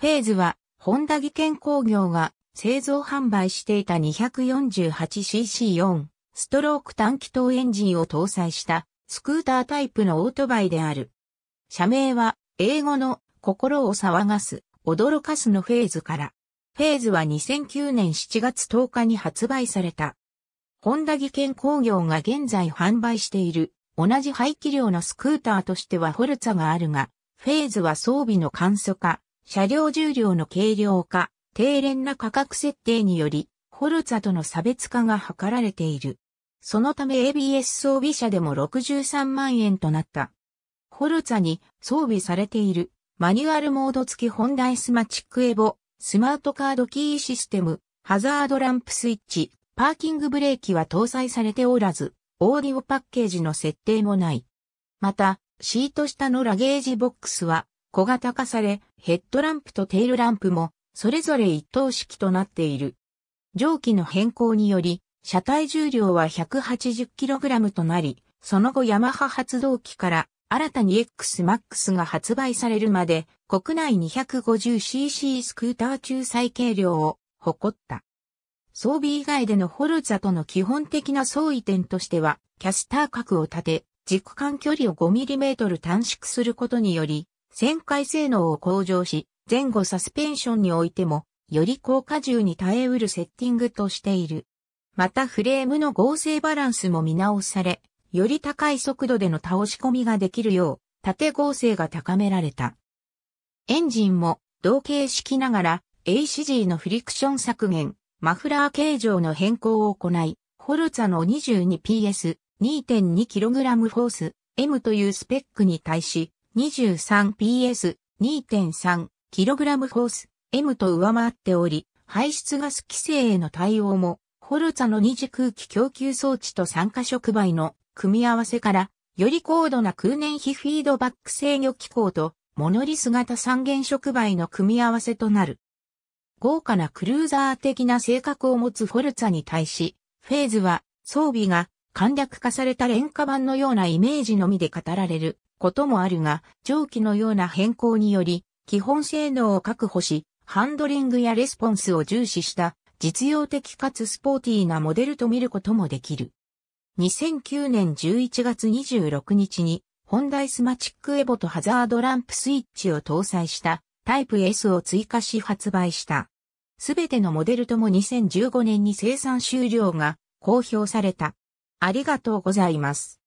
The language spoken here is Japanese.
フェーズは、ホンダ技研工業が製造販売していた 248cc4 ストローク短気筒エンジンを搭載したスクータータイプのオートバイである。社名は英語の心を騒がす、驚かすのフェーズから。フェーズは2009年7月10日に発売された。ホンダ技研工業が現在販売している同じ排気量のスクーターとしてはホルツァがあるが、フェーズは装備の簡素化、車両重量の軽量化、低廉な価格設定により、ホルツァとの差別化が図られている。そのため ABS 装備車でも63万円となった。ホルツァに装備されているマニュアルモード付きホンダスマチックエボ、スマートカードキーシステム、ハザードランプスイッチ、パーキングブレーキは搭載されておらず、オーディオパッケージの設定もない。また、シート下のラゲージボックスは小型化され、ヘッドランプとテールランプも、それぞれ一等式となっている。蒸気の変更により、車体重量は 180kg となり、その後ヤマハ発動機から新たに XMAX が発売されるまで国内 250cc スクーター中最軽量を誇った。装備以外でのホルザとの基本的な相違点としては、キャスター角を立て、軸間距離を 5mm 短縮することにより、旋回性能を向上し、前後サスペンションにおいても、より高荷重に耐えうるセッティングとしている。またフレームの合成バランスも見直され、より高い速度での倒し込みができるよう、縦合成が高められた。エンジンも同型式ながら ACG のフリクション削減、マフラー形状の変更を行い、ホルツァの 22PS、2.2kg フォース、M というスペックに対し、23PS2.3kg フース M と上回っており、排出ガス規制への対応も、ホルツァの二次空気供給装置と酸化触媒の組み合わせから、より高度な空燃費フィードバック制御機構と、モノリス型三元触媒の組み合わせとなる。豪華なクルーザー的な性格を持つフォルツァに対し、フェーズは装備が簡略化された廉価版のようなイメージのみで語られることもあるが、上記のような変更により、基本性能を確保し、ハンドリングやレスポンスを重視した実用的かつスポーティーなモデルと見ることもできる。2009年11月26日に、ホンダイスマチックエボとハザードランプスイッチを搭載したタイプ S を追加し発売した。すべてのモデルとも2015年に生産終了が公表された。ありがとうございます。